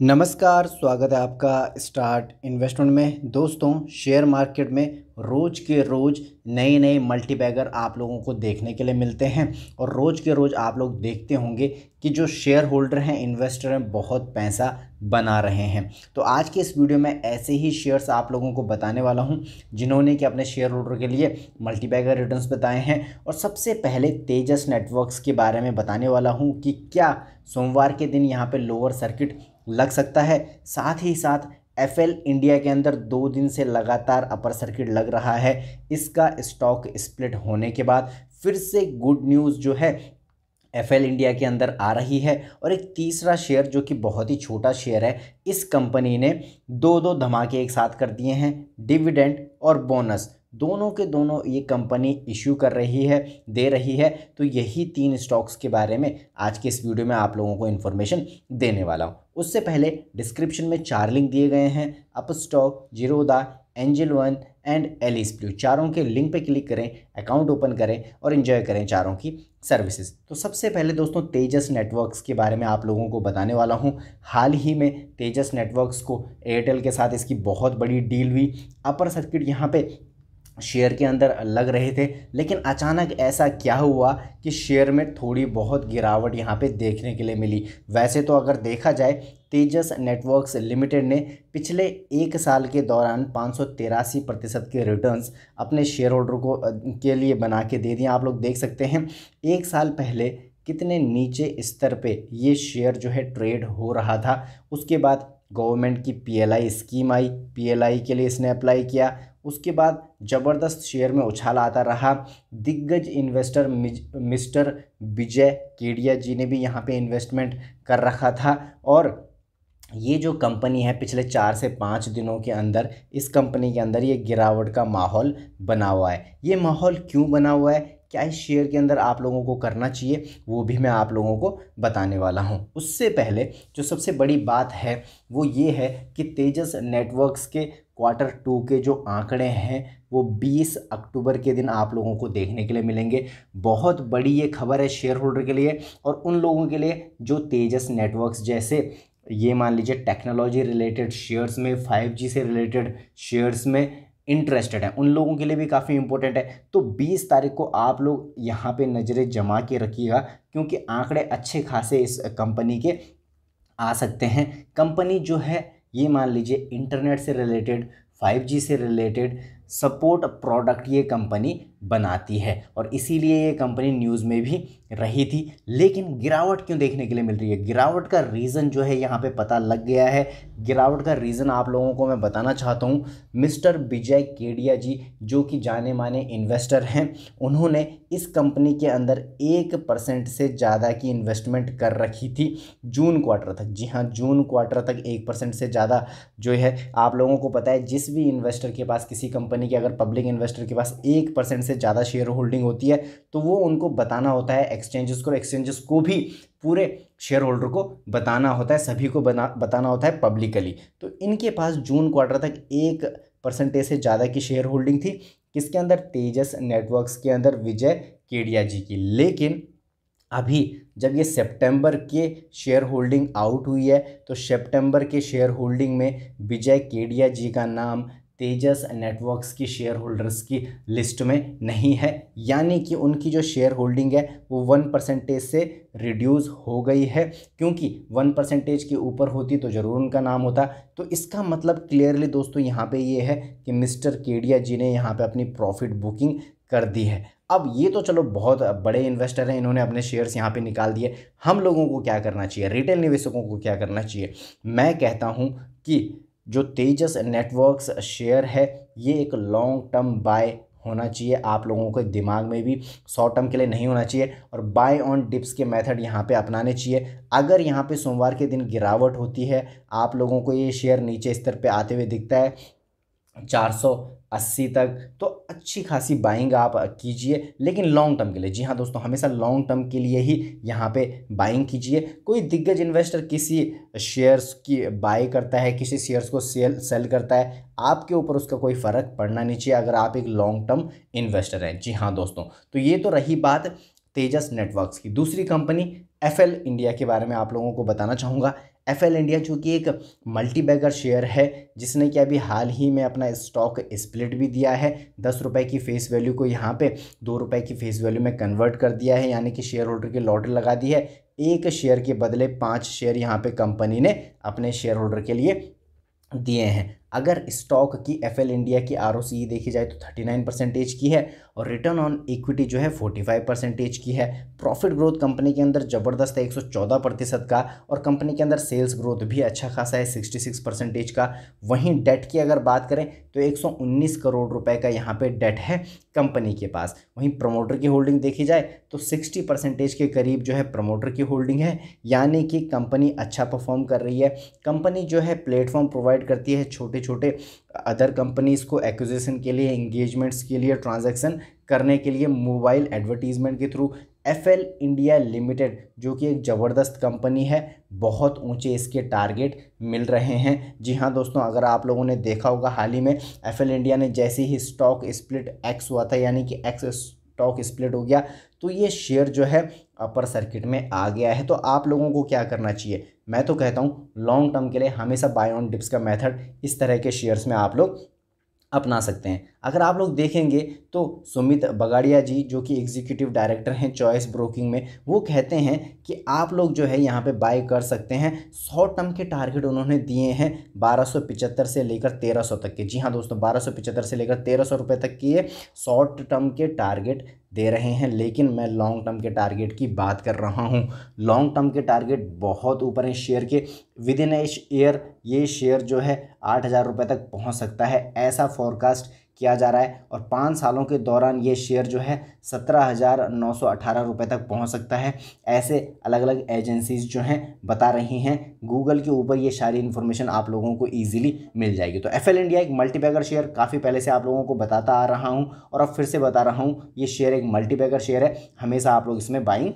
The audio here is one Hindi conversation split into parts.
नमस्कार स्वागत है आपका स्टार्ट इन्वेस्टमेंट में दोस्तों शेयर मार्केट में रोज़ के रोज़ नए नए मल्टीबैगर आप लोगों को देखने के लिए मिलते हैं और रोज़ के रोज़ आप लोग देखते होंगे कि जो शेयर होल्डर हैं इन्वेस्टर हैं बहुत पैसा बना रहे हैं तो आज के इस वीडियो में ऐसे ही शेयर्स आप लोगों को बताने वाला हूं जिन्होंने कि अपने शेयर होल्डर के लिए मल्टीबैगर रिटर्न्स बताए हैं और सबसे पहले तेजस नेटवर्क्स के बारे में बताने वाला हूँ कि क्या सोमवार के दिन यहाँ पर लोअर सर्किट लग सकता है साथ ही साथ एफ इंडिया के अंदर दो दिन से लगातार अपर सर्किट लग रहा है इसका स्टॉक स्प्लिट होने के बाद फिर से गुड न्यूज़ जो है एफ इंडिया के अंदर आ रही है और एक तीसरा शेयर जो कि बहुत ही छोटा शेयर है इस कंपनी ने दो दो धमाके एक साथ कर दिए हैं डिविडेंड और बोनस दोनों के दोनों ये कंपनी इश्यू कर रही है दे रही है तो यही तीन स्टॉक्स के बारे में आज के इस वीडियो में आप लोगों को इन्फॉर्मेशन देने वाला हूँ उससे पहले डिस्क्रिप्शन में चार लिंक दिए गए हैं Upstox Zerodha Angel One and Alice Blue चारों के लिंक पे क्लिक करें अकाउंट ओपन करें और इन्जॉय करें चारों की सर्विसेज तो सबसे पहले दोस्तों तेजस नेटवर्क्स के बारे में आप लोगों को बताने वाला हूं हाल ही में तेजस नेटवर्क्स को एयरटेल के साथ इसकी बहुत बड़ी डील हुई अपर सर्किट यहां पे शेयर के अंदर लग रहे थे लेकिन अचानक ऐसा क्या हुआ कि शेयर में थोड़ी बहुत गिरावट यहाँ पे देखने के लिए मिली वैसे तो अगर देखा जाए तेजस नेटवर्क्स लिमिटेड ने पिछले एक साल के दौरान पाँच प्रतिशत के रिटर्न्स अपने शेयर होल्डर को के लिए बना के दे दिए आप लोग देख सकते हैं एक साल पहले कितने नीचे स्तर पर ये शेयर जो है ट्रेड हो रहा था उसके बाद गवर्नमेंट की पीएलआई स्कीम आई पीएलआई के लिए इसने अप्लाई किया उसके बाद ज़बरदस्त शेयर में उछाल आता रहा दिग्गज इन्वेस्टर मिस्टर विजय केडिया जी ने भी यहाँ पे इन्वेस्टमेंट कर रखा था और ये जो कंपनी है पिछले चार से पाँच दिनों के अंदर इस कंपनी के अंदर ये गिरावट का माहौल बना हुआ है ये माहौल क्यों बना हुआ है क्या इस शेयर के अंदर आप लोगों को करना चाहिए वो भी मैं आप लोगों को बताने वाला हूँ उससे पहले जो सबसे बड़ी बात है वो ये है कि तेजस नेटवर्क्स के क्वार्टर टू के जो आंकड़े हैं वो 20 अक्टूबर के दिन आप लोगों को देखने के लिए मिलेंगे बहुत बड़ी ये खबर है शेयर होल्डर के लिए और उन लोगों के लिए जो तेजस नेटवर्क्स जैसे ये मान लीजिए टेक्नोलॉजी रिलेटेड शेयर्स में 5G से रिलेटेड शेयर्स में इंटरेस्टेड है उन लोगों के लिए भी काफ़ी इंपॉर्टेंट है तो 20 तारीख को आप लोग यहाँ पे नज़रें जमा के रखिएगा क्योंकि आंकड़े अच्छे खासे इस कंपनी के आ सकते हैं कंपनी जो है ये मान लीजिए इंटरनेट से रिलेटेड 5G से रिलेटेड सपोर्ट प्रोडक्ट ये कंपनी बनाती है और इसीलिए ये कंपनी न्यूज़ में भी रही थी लेकिन गिरावट क्यों देखने के लिए मिल रही है गिरावट का रीज़न जो है यहाँ पे पता लग गया है गिरावट का रीज़न आप लोगों को मैं बताना चाहता हूँ मिस्टर विजय केडिया जी जो कि जाने माने इन्वेस्टर हैं उन्होंने इस कंपनी के अंदर एक परसेंट से ज़्यादा की इन्वेस्टमेंट कर रखी थी जून क्वार्टर तक जी हाँ जून क्वार्टर तक एक परसेंट से ज़्यादा जो है आप लोगों को पता है जिस भी इन्वेस्टर के पास किसी कंपनी के अगर पब्लिक इन्वेस्टर के पास एक परसेंट से से ज़्यादा शेयर होल्डिंग होती है तो वो उनको बताना होता है एक्सचेंजेस को एक्सचेंजेस को भी पूरे शेयर होल्डर को बताना होता है सभी को बना बताना होता है पब्लिकली तो इनके पास जून क्वार्टर तक एक परसेंटेज से ज़्यादा की शेयर होल्डिंग थी किसके अंदर तेजस नेटवर्क्स के अंदर विजय केडिया जी की लेकिन अभी जब ये सितंबर के शेयर होल्डिंग आउट हुई है तो सितंबर के शेयर होल्डिंग में विजय केडिया जी का नाम तेजस नेटवर्क्स की शेयर होल्डर्स की लिस्ट में नहीं है यानी कि उनकी जो शेयर होल्डिंग है वो वन परसेंटेज से रिड्यूस हो गई है क्योंकि वन परसेंटेज के ऊपर होती तो ज़रूर उनका नाम होता तो इसका मतलब क्लियरली दोस्तों यहाँ पे ये है कि मिस्टर केडिया जी ने यहाँ पे अपनी प्रॉफिट बुकिंग कर दी है अब ये तो चलो बहुत बड़े इन्वेस्टर हैं इन्होंने अपने शेयर्स यहाँ पे निकाल दिए हम लोगों को क्या करना चाहिए रिटेल निवेशकों को क्या करना चाहिए मैं कहता हूँ कि जो तेजस नेटवर्क्स शेयर है ये एक लॉन्ग टर्म बाय होना चाहिए आप लोगों के दिमाग में भी शॉर्ट टर्म के लिए नहीं होना चाहिए और बाय ऑन डिप्स के मेथड यहाँ पे अपनाने चाहिए अगर यहाँ पे सोमवार के दिन गिरावट होती है आप लोगों को ये शेयर नीचे स्तर पे आते हुए दिखता है चार सौ अस्सी तक तो अच्छी खासी बाइंग आप कीजिए लेकिन लॉन्ग टर्म के लिए जी हाँ दोस्तों हमेशा लॉन्ग टर्म के लिए ही यहाँ पे बाइंग कीजिए कोई दिग्गज इन्वेस्टर किसी शेयर्स की बाई करता है किसी शेयर्स को सेल सेल करता है आपके ऊपर उसका कोई फ़र्क पड़ना नहीं चाहिए अगर आप एक लॉन्ग टर्म इन्वेस्टर हैं जी हाँ दोस्तों तो ये तो रही बात तेजस नेटवर्कस की दूसरी कंपनी एफ इंडिया के बारे में आप लोगों को बताना चाहूँगा एफ इंडिया कि एक मल्टी बैगर शेयर है जिसने कि अभी हाल ही में अपना स्टॉक स्प्लिट भी दिया है दस रुपये की फेस वैल्यू को यहाँ पे दो रुपये की फेस वैल्यू में कन्वर्ट कर दिया है यानी कि शेयर होल्डर की लॉटरी लगा दी है एक शेयर के बदले पाँच शेयर यहाँ पे कंपनी ने अपने शेयर होल्डर के लिए दिए हैं अगर स्टॉक की एफ इंडिया की आर e देखी जाए तो थर्टी नाइन परसेंटेज की है और रिटर्न ऑन इक्विटी जो है फोर्टी फाइव परसेंटेज की है प्रॉफिट ग्रोथ कंपनी के अंदर ज़बरदस्त है एक सौ चौदह प्रतिशत का और कंपनी के अंदर सेल्स ग्रोथ भी अच्छा खासा है सिक्सटी सिक्स परसेंटेज का वहीं डेट की अगर बात करें तो एक सौ उन्नीस करोड़ रुपए का यहाँ पे डेट है कंपनी के पास वहीं प्रमोटर की होल्डिंग देखी जाए तो सिक्सटी परसेंटेज के करीब जो है प्रमोटर की होल्डिंग है यानी कि कंपनी अच्छा परफॉर्म कर रही है कंपनी जो है प्लेटफॉर्म प्रोवाइड करती है छोटे छोटे अदर कंपनीज़ को एक्विजिशन के लिए इंगेजमेंट्स के लिए ट्रांजैक्शन करने के लिए मोबाइल एडवर्टीजमेंट के through F L India limited जो कि एक ज़बरदस्त कंपनी है बहुत ऊंचे इसके टारगेट मिल रहे हैं जी हाँ दोस्तों अगर आप लोगों ने देखा होगा हाल ही में एफ एल इंडिया ने जैसे ही स्टॉक स्प्लिट एक्स हुआ था यानी कि एक्स स्टॉक स्प्लिट हो गया तो ये शेयर जो है अपर सर्किट में आ गया है तो आप लोगों को क्या करना चाहिए मैं तो कहता हूँ लॉन्ग टर्म के लिए हमेशा बाय ऑन डिप्स का मेथड इस तरह के शेयर्स में आप लोग अपना सकते हैं अगर आप लोग देखेंगे तो सुमित बगाड़िया जी जो कि एग्जीक्यूटिव डायरेक्टर हैं चॉइस ब्रोकिंग में वो कहते हैं कि आप लोग जो है यहाँ पे बाय कर सकते हैं सौ टर्म के टारगेट उन्होंने दिए हैं बारह से लेकर 1300 तक के जी हाँ दोस्तों बारह से लेकर तेरह रुपए तक के शॉर्ट टर्म के टारगेट दे रहे हैं लेकिन मैं लॉन्ग टर्म के टारगेट की बात कर रहा हूँ लॉन्ग टर्म के टारगेट बहुत ऊपर हैं शेयर के विद इन ए ईयर ये शेयर जो है आठ हज़ार रुपये तक पहुँच सकता है ऐसा फॉरकास्ट किया जा रहा है और पाँच सालों के दौरान ये शेयर जो है सत्रह हज़ार नौ सौ अठारह रुपये तक पहुंच सकता है ऐसे अलग अलग एजेंसीज़ जो हैं बता रही हैं गूगल के ऊपर ये सारी इन्फॉर्मेशन आप लोगों को ईजिली मिल जाएगी तो एफ एल इंडिया एक मल्टीपैगर शेयर काफ़ी पहले से आप लोगों को बताता आ रहा हूँ और अब फिर से बता रहा हूँ ये शेयर एक मल्टीपैगर शेयर है हमेशा आप लोग इसमें बाइंग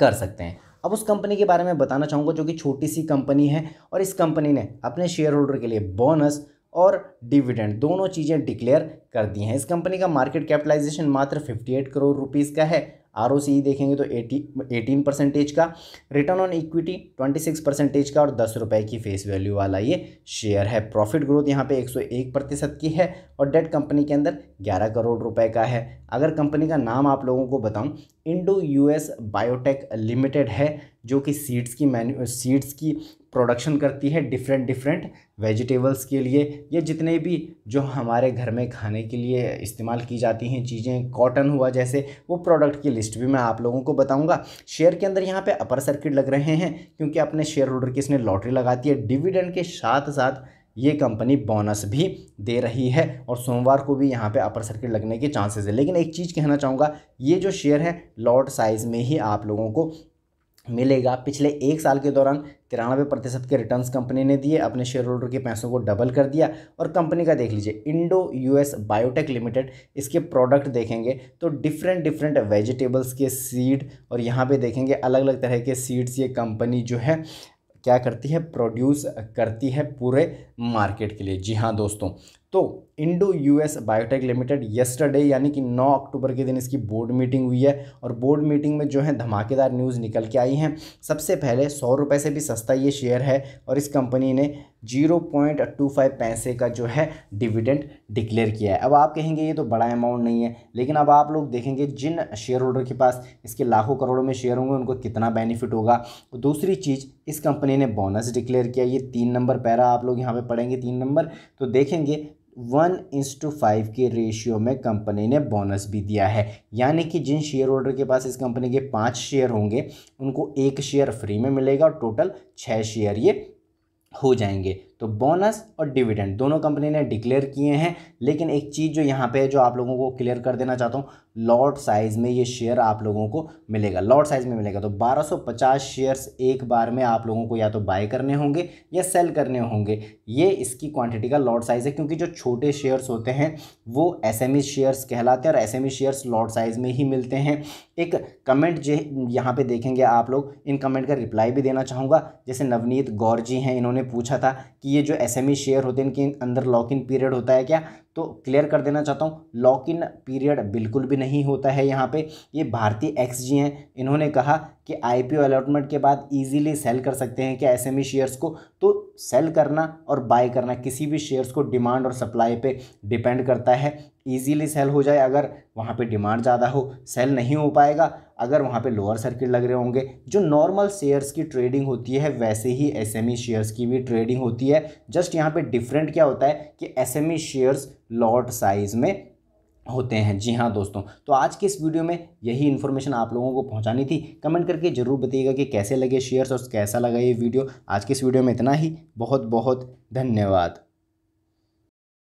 कर सकते हैं अब उस कंपनी के बारे में बताना चाहूँगा जो कि छोटी सी कंपनी है और इस कंपनी ने अपने शेयर होल्डर के लिए बोनस और डिविडेंड दोनों चीज़ें डिक्लेयर कर दी हैं इस कंपनी का मार्केट कैपिटलाइजेशन मात्र 58 करोड़ रुपीज़ का है आर देखेंगे तो एटी एटीन परसेंटेज का return on equity twenty six percentage का और दस रुपये की फेस वैल्यू वाला ये शेयर है प्रॉफिट ग्रोथ यहाँ पे एक सौ एक प्रतिशत की है और डेट कंपनी के अंदर ग्यारह करोड़ रुपए का है अगर कंपनी का नाम आप लोगों को बताऊँ इंडो यूएस बायोटेक लिमिटेड है जो कि सीड्स की मैन्यू सीड्स की प्रोडक्शन करती है डिफरेंट डिफरेंट वेजिटेबल्स के लिए या जितने भी जो हमारे घर में खाने के लिए इस्तेमाल की जाती हैं चीज़ें कॉटन हुआ जैसे वो प्रोडक्ट की लिस्ट भी मैं आप लोगों को बताऊंगा शेयर के अंदर यहाँ पे अपर सर्किट लग रहे हैं क्योंकि अपने शेयर होल्डर की इसने लॉटरी लगाती है डिविडेंड के साथ साथ ये कंपनी बोनस भी दे रही है और सोमवार को भी यहाँ पे अपर सर्किट लगने के चांसेस है लेकिन एक चीज़ कहना चाहूँगा ये जो शेयर है लॉट साइज़ में ही आप लोगों को मिलेगा पिछले एक साल के दौरान तिरानवे प्रतिशत के रिटर्न्स कंपनी ने दिए अपने शेयर होल्डर के पैसों को डबल कर दिया और कंपनी का देख लीजिए इंडो यूएस बायोटेक लिमिटेड इसके प्रोडक्ट देखेंगे तो डिफरेंट डिफरेंट वेजिटेबल्स के सीड और यहाँ पे देखेंगे अलग अलग तरह के सीड्स ये कंपनी जो है क्या करती है प्रोड्यूस करती है पूरे मार्केट के लिए जी हाँ दोस्तों तो Indo US biotech limited yesterday यानी कि 9 अक्टूबर के दिन इसकी बोर्ड मीटिंग हुई है और बोर्ड मीटिंग में जो है धमाकेदार न्यूज़ निकल के आई हैं सबसे पहले सौ रुपये से भी सस्ता ये शेयर है और इस कंपनी ने जीरो पॉइंट टू फाइव पैसे का जो है डिविडेंड डिक्लेयर किया है अब आप कहेंगे ये तो बड़ा अमाउंट नहीं है लेकिन अब आप लोग देखेंगे जिन शेयर होल्डर के पास इसके लाखों करोड़ों में शेयर होंगे उनको कितना बेनिफिट होगा दूसरी चीज़ इस कंपनी ने बोनस डिक्लेयर किया ये तीन नंबर पैरा आप लोग यहाँ पे पढ़ेंगे तीन नंबर तो देखेंगे वन इंस टू फाइव के रेशियो में कंपनी ने बोनस भी दिया है यानी कि जिन शेयर होल्डर के पास इस कंपनी के पाँच शेयर होंगे उनको एक शेयर फ्री में मिलेगा और टोटल छः शेयर ये हो जाएंगे तो बोनस और डिविडेंड दोनों कंपनी ने डिक्लेयर किए हैं लेकिन एक चीज़ जो यहाँ पे जो आप लोगों को क्लियर कर देना चाहता हूँ लॉट साइज़ में ये शेयर आप लोगों को मिलेगा लॉट साइज़ में मिलेगा तो 1250 शेयर्स एक बार में आप लोगों को या तो बाय करने होंगे या सेल करने होंगे ये इसकी क्वांटिटी का लॉट साइज़ है क्योंकि जो छोटे शेयर्स होते हैं वो एस एम शेयर्स कहलाते हैं और S M shares lot size में ही मिलते हैं एक कमेंट जो यहाँ पर देखेंगे आप लोग इन कमेंट का रिप्लाई भी देना चाहूँगा जैसे नवनीत गौर जी हैं इन्होंने पूछा था कि ये जो एस शेयर e होते हैं इनके अंदर लॉक इन पीरियड होता है क्या तो क्लियर कर देना चाहता हूँ लॉक इन पीरियड बिल्कुल भी नहीं होता है यहाँ पे ये भारतीय एक्स जी हैं इन्होंने कहा कि आईपीओ अलॉटमेंट के बाद इजीली सेल कर सकते हैं क्या एसएमई शेयर्स e को तो सेल करना और बाय करना किसी भी शेयर्स को डिमांड और सप्लाई पे डिपेंड करता है इजीली सेल हो जाए अगर वहाँ पे डिमांड ज़्यादा हो सेल नहीं हो पाएगा अगर वहाँ पे लोअर सर्किट लग रहे होंगे जो नॉर्मल शेयर्स की ट्रेडिंग होती है वैसे ही एसएमई शेयर्स e की भी ट्रेडिंग होती है जस्ट यहाँ पे डिफरेंट क्या होता है कि एसएमई शेयर्स लॉट साइज़ में होते हैं जी हाँ दोस्तों तो आज के इस वीडियो में यही इन्फॉर्मेशन आप लोगों को पहुंचानी थी कमेंट करके ज़रूर बताइएगा कि कैसे लगे शेयर्स और कैसा लगा ये वीडियो आज के इस वीडियो में इतना ही बहुत बहुत धन्यवाद